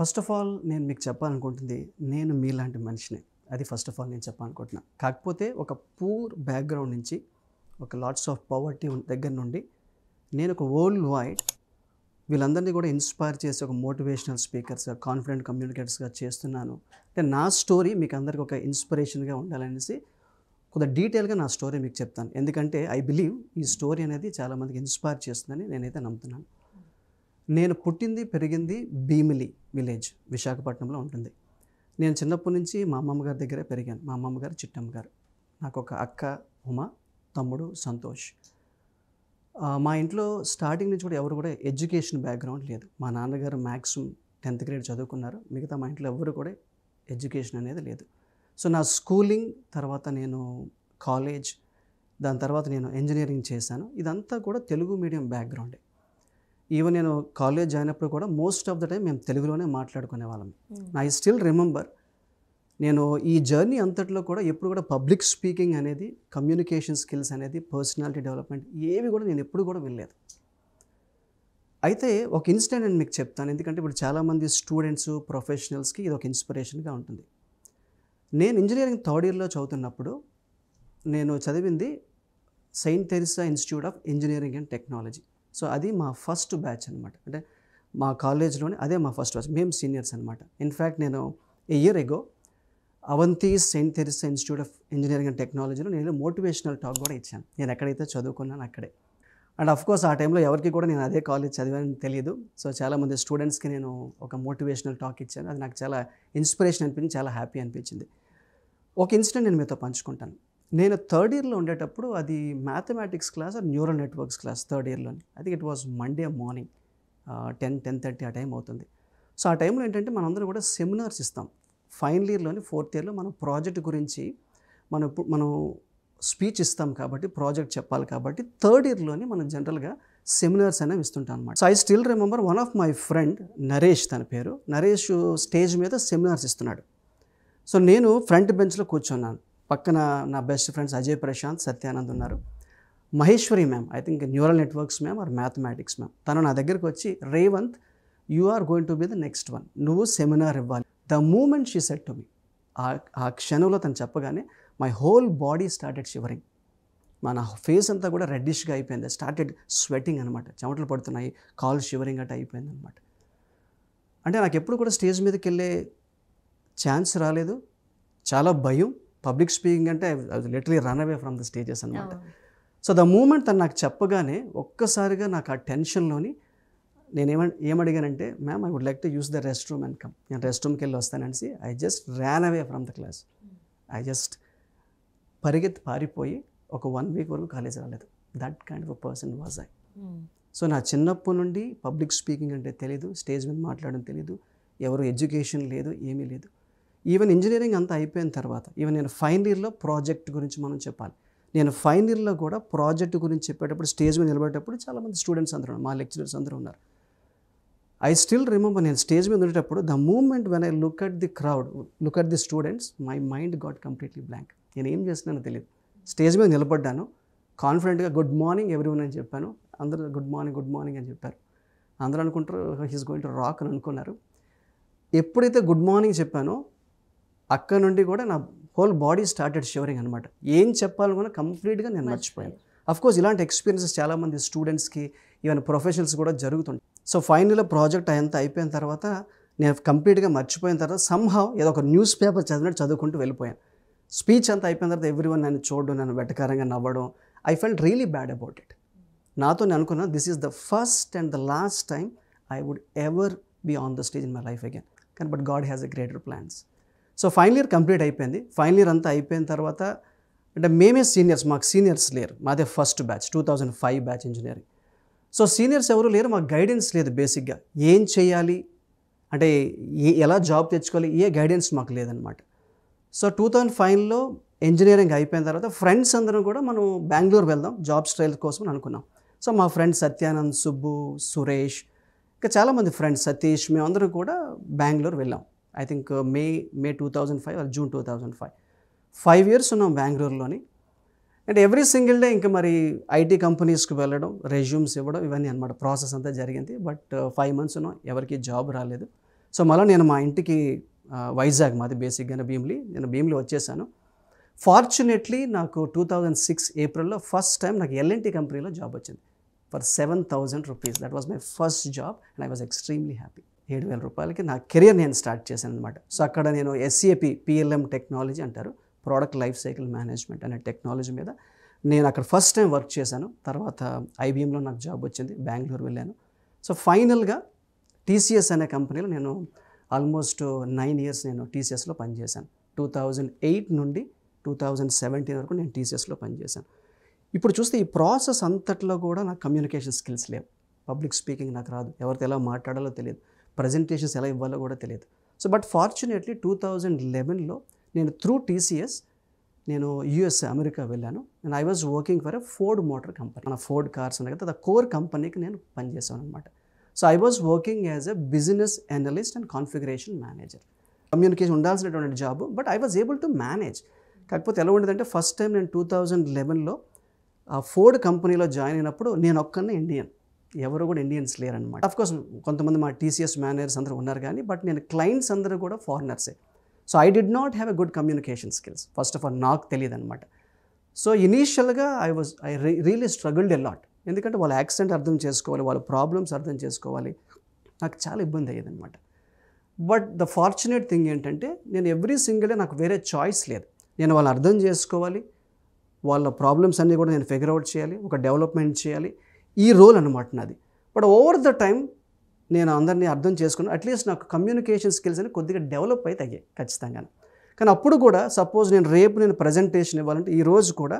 First of all నేను మీకు చెప్పాలనుకుంటుంది నేను మీలాంటి మనిషినే అది ఫస్ట్ ఆఫ్ ఆల్ నేను చెప్పాలనుకుంటున్నా కాకపోతే ఒక పూర్ బ్యాక్గ్రౌండ్ నుంచి ఒక లాట్స్ ఆఫ్ పవర్టీ దగ్గర నుండి నేను ఒక వరల్డ్ వైడ్ వీళ్ళందరినీ కూడా ఇన్స్పైర్ చేసి ఒక మోటివేషనల్ స్పీకర్స్గా కాన్ఫిడెంట్ కమ్యూనికేటర్స్గా చేస్తున్నాను అంటే నా స్టోరీ మీకు అందరికీ ఒక ఇన్స్పిరేషన్గా ఉండాలనేసి కొంత డీటెయిల్గా నా స్టోరీ మీకు చెప్తాను ఎందుకంటే ఐ బిలీవ్ ఈ స్టోరీ అనేది చాలామందికి ఇన్స్పైర్ చేస్తుందని నేనైతే నమ్ముతున్నాను నేను పుట్టింది పెరిగింది భీమిలి విలేజ్ విశాఖపట్నంలో ఉంటుంది నేను చిన్నప్పటి నుంచి మా అమ్మమ్మ గారి దగ్గరే పెరిగాను మా అమ్మమ్మ గారు చిట్టమ్మ గారు నాకు ఒక అక్క ఉమ తమ్ముడు సంతోష్ మా ఇంట్లో స్టార్టింగ్ నుంచి కూడా ఎవరు కూడా ఎడ్యుకేషన్ బ్యాక్గ్రౌండ్ లేదు మా నాన్నగారు మ్యాక్సిమం టెన్త్ గ్రేడ్ చదువుకున్నారు మిగతా మా ఇంట్లో ఎవరు కూడా ఎడ్యుకేషన్ అనేది లేదు సో నా స్కూలింగ్ తర్వాత నేను కాలేజ్ దాని తర్వాత నేను ఇంజనీరింగ్ చేశాను ఇదంతా కూడా తెలుగు మీడియం బ్యాక్గ్రౌండే ఈవెన్ నేను కాలేజ్ జాయిన్ అయినప్పుడు కూడా మోస్ట్ ఆఫ్ ద టైం మేము తెలుగులోనే మాట్లాడుకునే వాళ్ళం ఐ స్టిల్ రిమెంబర్ నేను ఈ జర్నీ అంతట్లో కూడా ఎప్పుడు కూడా పబ్లిక్ స్పీకింగ్ అనేది కమ్యూనికేషన్ స్కిల్స్ అనేది పర్సనాలిటీ డెవలప్మెంట్ ఏవి కూడా నేను ఎప్పుడు కూడా వెళ్ళలేదు అయితే ఒక ఇన్సిడెంట్ నేను మీకు చెప్తాను ఎందుకంటే ఇప్పుడు చాలామంది స్టూడెంట్స్ ప్రొఫెషనల్స్కి ఇది ఒక ఇన్స్పిరేషన్గా ఉంటుంది నేను ఇంజనీరింగ్ థర్డ్ ఇయర్లో చదువుతున్నప్పుడు నేను చదివింది Saint Theresa institute of engineering and technology so అది మా ఫస్ట్ బ్యాచ్ అనమాట అంటే మా కాలేజ్లోనే అదే మా ఫస్ట్ బ్యాచ్ మేము సీనియర్స్ అనమాట ఇన్ఫ్యాక్ట్ నేను a year ago Avanti Saint Theresa institute of engineering and టెక్నాలజీలో నేను మోటివేషనల్ టాక్ కూడా ఇచ్చాను నేను ఎక్కడైతే చదువుకున్నాను అక్కడే అండ్ అఫ్ కోర్స్ ఆ టైంలో ఎవరికి కూడా నేను అదే కాలేజ్ చదివానని తెలియదు సో చాలామంది స్టూడెంట్స్కి నేను ఒక మోటివేషనల్ టాక్ ఇచ్చాను అది నాకు చాలా ఇన్స్పిరేషన్ అనిపించింది చాలా హ్యాపీ అనిపించింది ఒక ఇన్సిడెంట్ నేను మీతో పంచుకుంటాను నేను థర్డ్ ఇయర్లో ఉండేటప్పుడు అది mathematics class or neural networks class third ఇయర్లోని think it was Monday morning ten ten thirty ఆ టైం అవుతుంది సో ఆ టైంలో ఏంటంటే మనందరం కూడా సెమినార్స్ ఇస్తాం ఫైనల్ ఇయర్లోని ఫోర్త్ ఇయర్లో మనం ప్రాజెక్ట్ గురించి మనం మనం స్పీచ్ ఇస్తాం కాబట్టి ప్రాజెక్ట్ చెప్పాలి కాబట్టి థర్డ్ ఇయర్లోని మనం జనరల్గా సెమినార్స్ అనేవి ఇస్తుంటాం అనమాట so I still remember one of my friend Naresh తన పేరు నరేష్ స్టేజ్ మీద సెమినార్స్ ఇస్తున్నాడు సో నేను ఫ్రంట్ బెంచ్లో కూర్చున్నాను పక్కన నా బెస్ట్ ఫ్రెండ్స్ అజయ్ ప్రశాంత్ సత్యానంద్ ఉన్నారు Maheshwari ma'am I think neural networks ma'am or mathematics ma'am తను నా దగ్గరికి వచ్చి Revanth you are going to be the next one నువ్వు సెమినార్ ఇవ్వాలి the moment she said to me ఆ క్షణంలో తను చెప్పగానే my whole body started shivering మన ఫేస్ అంతా కూడా రెడ్డిష్గా అయిపోయింది స్టార్టెడ్ స్వెటింగ్ అనమాట చెమటలు పడుతున్నాయి కాల్ షివరింగ్ అట్ట అయిపోయింది అనమాట అంటే నాకు ఎప్పుడు కూడా స్టేజ్ మీదకి వెళ్ళే ఛాన్స్ రాలేదు చాలా భయం పబ్లిక్ స్పీకింగ్ అంటే I literally run away from the stages అనమాట సో ద మూమెంట్ తను నాకు చెప్పగానే ఒక్కసారిగా నాకు ఆ టెన్షన్లోని నేను ఏమ ఏమడిగానంటే ma'am I would like to use the rest room and come నేను రెస్ట్ రూమ్కి వెళ్ళి వస్తాననేసి I just ran away from the class I just పరిగెత్తి పారిపోయి ఒక వన్ వీక్ వరకు కాలేజ్ రాలేదు that kind of person was I so నా చిన్నప్పటి నుండి పబ్లిక్ స్పీకింగ్ అంటే తెలీదు స్టేజ్ మీద మాట్లాడడం తెలీదు ఎవరు ఎడ్యుకేషన్ లేదు ఏమీ లేదు ఈవెన్ ఇంజనీరింగ్ అంతా అయిపోయిన తర్వాత ఈవెన్ నేను ఫైనల్ ఇయర్లో ప్రాజెక్ట్ గురించి మనం చెప్పాలి నేను ఫైనల్ ఇయర్లో కూడా ప్రాజెక్ట్ గురించి చెప్పేటప్పుడు స్టేజ్ మీద నిలబడేటప్పుడు చాలామంది స్టూడెంట్స్ అందరూ మా లెక్చరర్స్ అందరూ ఉన్నారు ఐ స్టిల్ రిమెంబర్ నేను స్టేజ్ మీద ఉండేటప్పుడు the moment when I look at the crowd look at the students my mind got completely blank నేను ఏం చేస్తున్నానో తెలియదు స్టేజ్ మీద నిలబడ్డాను కాన్ఫిడెంట్గా గుడ్ మార్నింగ్ ఎవరి అని చెప్పాను అందరూ గుడ్ మార్నింగ్ గుడ్ మార్నింగ్ అని చెప్పారు అందరూ అనుకుంటారు హీస్ గోయింగ్ టు రాక్ అని అనుకున్నారు ఎప్పుడైతే గుడ్ మార్నింగ్ చెప్పానో అక్కడ నుండి కూడా నా హోల్ బాడీ స్టార్టెడ్ షివరింగ్ అనమాట ఏం చెప్పాలనుకున్నా కంప్లీట్గా నేను మర్చిపోయాను అఫ్కోర్స్ ఇలాంటి ఎక్స్పీరియన్సెస్ చాలామంది స్టూడెంట్స్కి ఈవెన్ ప్రొఫెషనల్స్ కూడా జరుగుతుంటాయి సో ఫైనల్ ప్రాజెక్ట్ అయ్యంత అయిపోయిన తర్వాత నేను కంప్లీట్గా మర్చిపోయిన తర్వాత సంహవ్ ఏదో ఒక న్యూస్ పేపర్ చదివినట్టు చదువుకుంటూ వెళ్ళిపోయాను స్పీచ్ అంతా అయిపోయిన తర్వాత ఎవ్రీ వన్ నన్ను చూడడం నన్ను వెటకారంగా నవ్వడం I felt really bad about it నాతో నేను అనుకున్నాను this is the first and the last time I would ever be on the stage in my life again కానీ but God has a greater plans so final year complete అయిపోయింది final year అంతా అయిపోయిన తర్వాత అంటే మేమే seniors మాకు seniors లేరు మాదే first batch two thousand five batch engineering so seniors ఎవరు లేరు మాకు గైడెన్స్ లేదు బేసిక్గా ఏం చేయాలి అంటే ఎలా జాబ్ తెచ్చుకోవాలి ఏ గైడెన్స్ మాకు లేదనమాట సో టూ థౌజండ్ ఫైవ్లో ఇంజనీరింగ్ అయిపోయిన తర్వాత ఫ్రెండ్స్ అందరం కూడా మనం బెంగళూరు వెళ్దాం జాబ్ స్ట్రైల్ కోసం అనుకున్నాం సో మా ఫ్రెండ్స్ సత్యానంద్ సుబ్బు సురేష్ ఇంకా చాలామంది ఫ్రెండ్స్ సతీష్ మేమందరం కూడా బెంగళూరు వెళ్ళాం I think May May two thousand five June two thousand five five years ఉన్నాం బెంగళూరులోని అండ్ ఎవ్రీ సింగిల్ డే ఇంకా మరి ఐటీ కంపెనీస్కి వెళ్ళడం రెజ్యూమ్స్ ఇవ్వడం ఇవన్నీ అనమాట ప్రాసెస్ అంతా జరిగింది బట్ ఫైవ్ మంత్స్ ఉన్నాం ఎవరికి జాబ్ రాలేదు సో మళ్ళీ నేను మా ఇంటికి వైజాగ్ మాది బేసిక్గానే భీమ్లీ నేను భీమ్లీ వచ్చేసాను ఫార్చునేట్లీ నాకు టూ థౌజండ్ సిక్స్ ఏప్రిల్లో ఫస్ట్ టైం నాకు ఎల్ఎన్టీ కంపెనీలో జాబ్ వచ్చింది for seven thousand rupees that was my first job and I was extremely happy ఏడు వేల రూపాయలకి నా కెరియర్ నేను స్టార్ట్ చేశాను అనమాట సో అక్కడ నేను ఎస్ఏపి పిఎల్ఎం టెక్నాలజీ అంటారు ప్రోడక్ట్ లైఫ్ సైకిల్ మేనేజ్మెంట్ అనే టెక్నాలజీ మీద నేను అక్కడ ఫస్ట్ టైం వర్క్ చేశాను తర్వాత ఐబీఎంలో నాకు జాబ్ వచ్చింది బెంగళూరు వెళ్ళాను సో ఫైనల్గా టీసీఎస్ అనే కంపెనీలో నేను ఆల్మోస్ట్ నైన్ ఇయర్స్ నేను టీసీఎస్లో పనిచేశాను టూ థౌజండ్ ఎయిట్ నుండి టూ థౌజండ్ సెవెంటీన్ వరకు నేను టీసీఎస్లో పనిచేశాను ఇప్పుడు చూస్తే ఈ ప్రాసెస్ అంతట్లో కూడా నాకు కమ్యూనికేషన్ స్కిల్స్ లేవు పబ్లిక్ స్పీకింగ్ నాకు రాదు ఎవరితో ఎలా మాట్లాడాలో తెలియదు ప్రజెంటేషన్స్ ఎలా ఇవ్వాలో కూడా తెలియదు so but fortunately two thousand లెవెన్లో నేను త్రూ టీసీఎస్ నేను యుఎస్ అమెరికా వెళ్ళాను and I was working for a Ford motor company మన ఫోర్డ్ కార్స్ ఉన్నాయి కదా కోర్ కంపెనీకి నేను పనిచేసాను అనమాట so I was working as a business analyst and configuration manager communication ఉండాల్సినటువంటి job but I was able to manage కాకపోతే ఎలా ఉండేదంటే ఫస్ట్ టైం నేను టూ థౌజండ్ లెవెన్లో ఆ ఫోర్డ్ కంపెనీలో జాయిన్ అయినప్పుడు నేను ఒక్కనే ఇండియన్ ఎవరు కూడా ఇండియన్స్ లేరు అనమాట అఫ్కోర్స్ కొంతమంది మా టీసీఎస్ మేనేజర్స్ అందరూ ఉన్నారు కానీ బట్ నేను క్లయింట్స్ అందరూ కూడా ఫారినర్సే so I did not have a good communication skills first of all నాకు తెలియదు అనమాట సో ఇనీషియల్గా I was I really struggled a lot ఎందుకంటే వాళ్ళ యాక్సిడెంట్ అర్థం చేసుకోవాలి వాళ్ళ ప్రాబ్లమ్స్ అర్థం చేసుకోవాలి నాకు చాలా ఇబ్బంది అయ్యేదన్నమాట బట్ ద ఫార్చునేట్ థింగ్ ఏంటంటే నేను ఎవ్రీ సింగిల్ నాకు వేరే చాయిస్ లేదు నేను వాళ్ళు అర్థం చేసుకోవాలి వాళ్ళ ప్రాబ్లమ్స్ అన్నీ కూడా నేను ఫిగర్ అవుట్ చేయాలి ఒక డెవలప్మెంట్ చేయాలి ఈ రోల్ అనమాట నాది బట్ ఓవర్ ద టైం నేను అందరినీ అర్థం చేసుకున్నాను అట్లీస్ట్ నాకు కమ్యూనికేషన్ స్కిల్స్ అని కొద్దిగా డెవలప్ అయి తగ్గాయి ఖచ్చితంగా కానీ అప్పుడు కూడా సపోజ్ నేను రేపు నేను ప్రజెంటేషన్ ఇవ్వాలంటే ఈ రోజు కూడా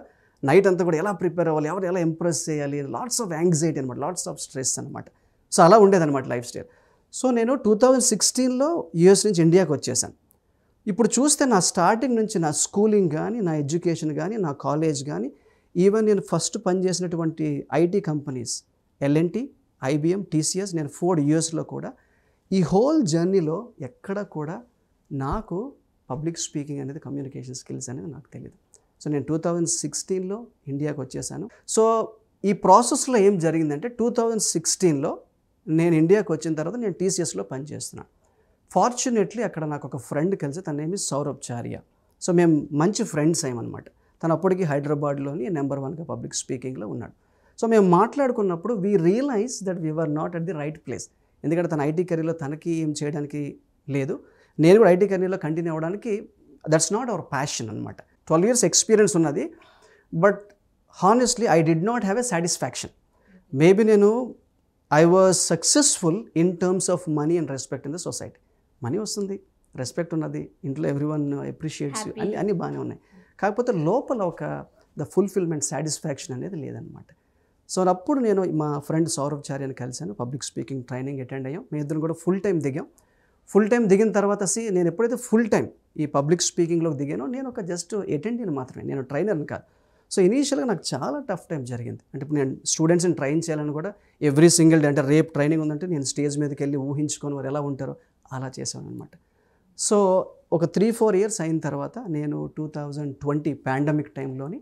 నైట్ అంతా కూడా ఎలా ప్రిపేర్ అవ్వాలి ఎవరు ఎలా ఇంప్రెస్ చేయాలి లాట్స్ ఆఫ్ యాంగ్జైటీ అనమాట లాట్స్ ఆఫ్ స్ట్రెస్ అనమాట సో అలా ఉండేదనమాట లైఫ్ స్టైల్ సో నేను టూ థౌజండ్ సిక్స్టీన్లో యూఎస్ నుంచి ఇండియాకి వచ్చేసాను ఇప్పుడు చూస్తే నా స్టార్టింగ్ నుంచి నా స్కూలింగ్ కానీ నా ఎడ్యుకేషన్ కానీ నా కాలేజ్ కానీ ఈవెన్ నేను ఫస్ట్ పనిచేసినటువంటి IT companies L N T IBM TCS నేను ఫోర్డ్ ఇయర్స్లో కూడా ఈ హోల్ జర్నీలో ఎక్కడ కూడా నాకు పబ్లిక్ స్పీకింగ్ అనేది కమ్యూనికేషన్ స్కిల్స్ అనేది నాకు తెలియదు సో నేను టూ థౌజండ్ సిక్స్టీన్లో ఇండియాకి వచ్చేసాను సో ఈ ప్రాసెస్లో ఏం జరిగిందంటే టూ థౌజండ్ సిక్స్టీన్లో నేను ఇండియాకి వచ్చిన తర్వాత నేను టీసీఎస్లో పనిచేస్తున్నాను ఫార్చునేట్లీ అక్కడ నాకు ఒక ఫ్రెండ్ కలిసి తన నేమ్ సౌరభ్ చార్య సో మేము మంచి ఫ్రెండ్స్ అయ్యమన్నమాట తను అప్పటికి హైదరాబాద్లోని నెంబర్ వన్గా పబ్లిక్ స్పీకింగ్లో ఉన్నాడు సో మేము మాట్లాడుకున్నప్పుడు we realize that we are not at the right place ఎందుకంటే తన ఐటీ కెరీర్లో తనకి ఏం చేయడానికి లేదు నేను కూడా ఐటీ కెరీర్లో కంటిన్యూ అవ్వడానికి దట్స్ నాట్ అవర్ ప్యాషన్ అనమాట ట్వెల్వ్ ఇయర్స్ ఎక్స్పీరియన్స్ ఉన్నది but honestly I did not have a satisfaction maybe నేను I was successful in terms of money and respect in the society money వస్తుంది respect ఉన్నది ఇంట్లో every one appreciates అన్ని అన్నీ బాగానే ఉన్నాయి కాకపోతే లోపల ఒక ద ఫుల్ఫిల్మెంట్ సాటిస్ఫాక్షన్ అనేది లేదనమాట సో అప్పుడు నేను మా ఫ్రెండ్ సౌరభ్ చార్యని కలిశాను పబ్లిక్ స్పీకింగ్ ట్రైనింగ్ అటెండ్ అయ్యాం మేము ఇద్దరు కూడా ఫుల్ టైం దిగాం ఫుల్ టైం దిగిన తర్వాత సి నేను ఎప్పుడైతే ఫుల్ టైం ఈ పబ్లిక్ స్పీకింగ్లోకి దిగానో నేను ఒక జస్ట్ అటెండెంట్ మాత్రమే నేను ట్రైనర్ని కాదు సో ఇనీషియల్గా నాకు చాలా టఫ్ టైం జరిగింది అంటే నేను స్టూడెంట్స్ని ట్రైన్ చేయాలని కూడా ఎవ్రీ సింగిల్ డే అంటే రేపు ట్రైనింగ్ ఉందంటే నేను స్టేజ్ మీదకి వెళ్ళి ఊహించుకొని వారు ఎలా ఉంటారో అలా చేశాను అనమాట సో ఒక త్రీ ఫోర్ ఇయర్స్ అయిన తర్వాత నేను టూ థౌజండ్ ట్వంటీ పాండమిక్ టైంలోని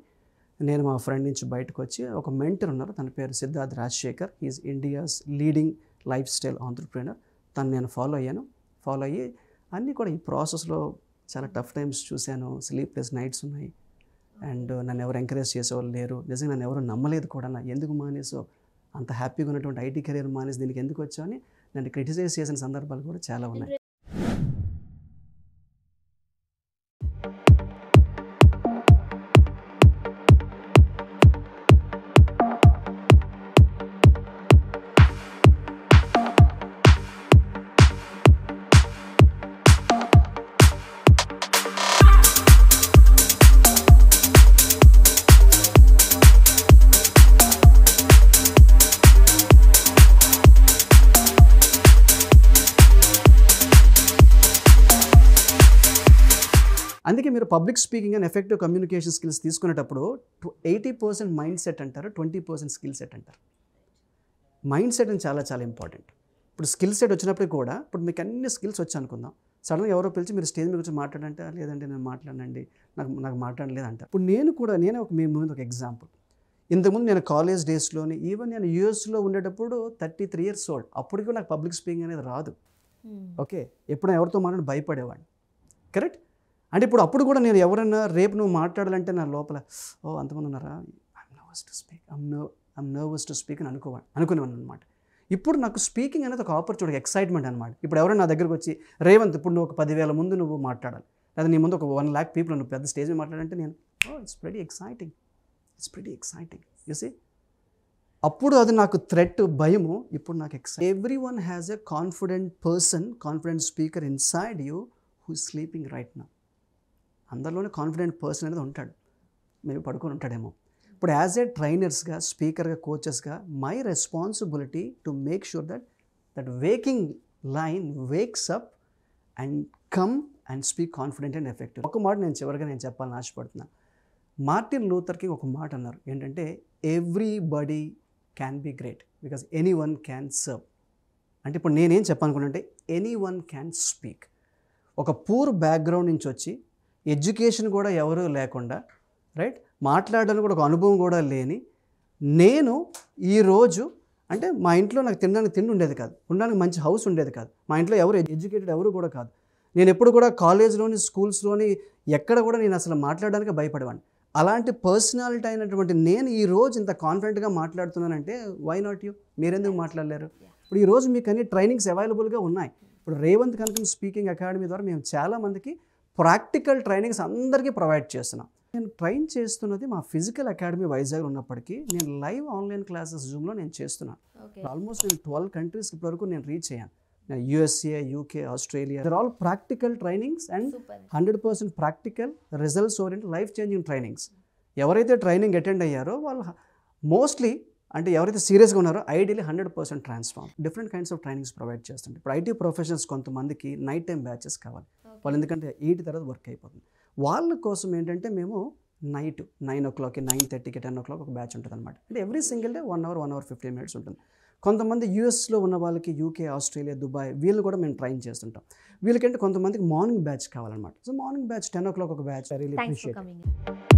నేను మా ఫ్రెండ్ నుంచి బయటకు వచ్చి ఒక మెంటర్ ఉన్నారు తన పేరు Siddharth Rajasekhar is India's leading life style entrepreneur తను నేను ఫాలో అయ్యాను ఫాలో అయ్యి అన్నీ కూడా ఈ ప్రాసెస్లో చాలా టఫ్ టైమ్స్ చూశాను స్లీప్లెస్ నైట్స్ ఉన్నాయి అండ్ నన్ను ఎవరు ఎంకరేజ్ చేసేవాళ్ళు లేరు నిజంగా నన్ను ఎవరు నమ్మలేదు కూడా నా ఎందుకు మానేసో అంత హ్యాపీగా ఉన్నటువంటి ఐటీ కెరీర్ మానేసి దీనికి ఎందుకు వచ్చావు అని నన్ను క్రిటిసైజ్ చేసిన సందర్భాలు కూడా చాలా ఉన్నాయి అందుకే మీరు public speaking and effective communication skills తీసుకునేటప్పుడు ఎయిటీ పర్సెంట్ మైండ్ సెట్ అంటారు ట్వంటీ పర్సెంట్ స్కిల్ సెట్ అంటారు మైండ్ సెట్ అని చాలా చాలా ఇంపార్టెంట్ ఇప్పుడు స్కిల్ సెట్ వచ్చినప్పుడు కూడా ఇప్పుడు మీకు అన్ని స్కిల్స్ వచ్చి అనుకుందాం సడన్గా ఎవరో పిలిచి మీరు స్టేజ్ మీద గురించి మాట్లాడంటే లేదంటే నేను మాట్లాడనండి నాకు నాకు అంటారు ఇప్పుడు నేను కూడా నేను ఒక మీ ముందు ఒక ఎగ్జాంపుల్ ఇంతకుముందు నేను కాలేజ్ డేస్లోని ఈవెన్ నేను యూఎస్లో ఉండేటప్పుడు థర్టీ త్రీ ఇయర్స్ ఓల్డ్ అప్పటికి నాకు పబ్లిక్ స్పీకింగ్ అనేది రాదు ఓకే hmm. ఎప్పుడైనా ఎవరితో మాట్లాడి భయపడేవాడిని కరెక్ట్ అంటే ఇప్పుడు అప్పుడు కూడా నేను ఎవరన్నా రేపు నువ్వు మాట్లాడాలంటే నా లోపల ఓ అంతమంది ఉన్నారా I'm nervous to speak I'm nerve I'm nervous to speak అని అనుకోవాలి అనుకునేవాను అనమాట ఇప్పుడు నాకు స్పీకింగ్ అనేది ఒక ఆపర్చునిటీ ఎక్సైట్మెంట్ అనమాట ఇప్పుడు ఎవరైనా నా దగ్గరకు వచ్చి రేవంత్ ఇప్పుడు నువ్వు ఒక పదివేల ముందు నువ్వు మాట్లాడాలి లేదా నీ ముందు ఒక వన్ ల్యాక్ పీపుల్ నువ్వు పెద్ద స్టేజ్ మాట్లాడాలంటే నేను oh it's very exciting it's very exciting you see అప్పుడు అది నాకు థ్రెట్ భయము ఇప్పుడు నాకు excite everyone has a confident person confident speaker inside you who sleeping right నా అందరిలోనే కాన్ఫిడెంట్ పర్సన్ అనేది ఉంటాడు మేము పడుకొని ఉంటాడేమో ఇప్పుడు యాజ్ ఏ ట్రైనర్స్గా స్పీకర్గా కోచెస్గా my responsibility to make sure that that waking lion wakes up and come and speak confident and effective ఒక మాట నేను చివరిగా నేను చెప్పాలని ఆశపడుతున్నా మార్టిన్ లూథర్కి ఒక మాట అన్నారు ఏంటంటే everybody can be great because anyone can serve అంటే ఇప్పుడు నేనేం చెప్పాలనుకున్నా అంటే ఎనీ వన్ క్యాన్ స్పీక్ ఒక పూర్ బ్యాక్గ్రౌండ్ నుంచి వచ్చి ఎడ్యుకేషన్ కూడా ఎవరూ లేకుండా రైట్ మాట్లాడడానికి కూడా ఒక అనుభవం కూడా లేని నేను ఈరోజు అంటే మా ఇంట్లో నాకు తినడానికి తిండి ఉండేది కాదు ఉండడానికి మంచి హౌస్ ఉండేది కాదు మా ఇంట్లో ఎవరు ఎడ్యుకేటెడ్ ఎవరు కూడా కాదు నేను ఎప్పుడు కూడా కాలేజ్లోని స్కూల్స్లోని ఎక్కడ కూడా నేను అసలు మాట్లాడడానికి భయపడేవాడిని అలాంటి పర్సనాలిటీ అయినటువంటి నేను ఈ రోజు ఇంత కాన్ఫిడెంట్గా మాట్లాడుతున్నానంటే వై నాట్ యూ మీరెందుకు మాట్లాడలేరు ఇప్పుడు ఈరోజు మీకు అన్ని ట్రైనింగ్స్ అవైలబుల్గా ఉన్నాయి ఇప్పుడు రేవంత్ కనకం స్పీకింగ్ అకాడమీ ద్వారా మేము చాలామందికి ప్రాక్టికల్ ట్రైనింగ్స్ అందరికీ ప్రొవైడ్ చేస్తున్నాను నేను ట్రైన్ చేస్తున్నది మా ఫిజికల్ అకాడమీ వైజాగ్ ఉన్నప్పటికీ నేను లైవ్ ఆన్లైన్ క్లాసెస్ జూమ్లో నేను చేస్తున్నాను ఆల్మోస్ట్ నేను ట్వెల్వ్ కంట్రీస్ వరకు నేను రీచ్ అయ్యాను USA UK Australia there all practical trainings and hundred percent practical results orient life changing trainings ఎవరైతే ట్రైనింగ్ అటెండ్ అయ్యారో వాళ్ళు మోస్ట్లీ అంటే ఎవరైతే సీరియస్గా ఉన్నారో ideally hundred percent transform different kinds of trainings provide చేస్తుంది ఇప్పుడు ఐటీ ప్రొఫెషనల్స్ కొంతమందికి నైట్ టైం బ్యాచెస్ కావాలి వాళ్ళు ఎందుకంటే ఈటి తర్వాత వర్క్ అయిపోతుంది వాళ్ళ కోసం ఏంటంటే మేము నైట్ నైన్ ఓ క్లాక్కి నైన్ థర్టీకి టెన్ ఓ క్లాక్ ఒక బ్యాచ్ ఉంటుంది అనమాట అంటే every single day one hour one hour fifteen minutes ఉంటుంది కొంతమంది యూఎస్లో ఉన్న వాళ్ళకి యూకే ఆస్ట్రేలియా దుబాయ్ వీళ్ళు కూడా మేము ట్రైన్ చేస్తుంటాం వీళ్ళకంటే కొంతమందికి మార్నింగ్ బ్యాచ్ కావాలన్నమాట so morning batch ten o'clock ఒక బ్యాచ్ రియలీ అప్రిషియేట్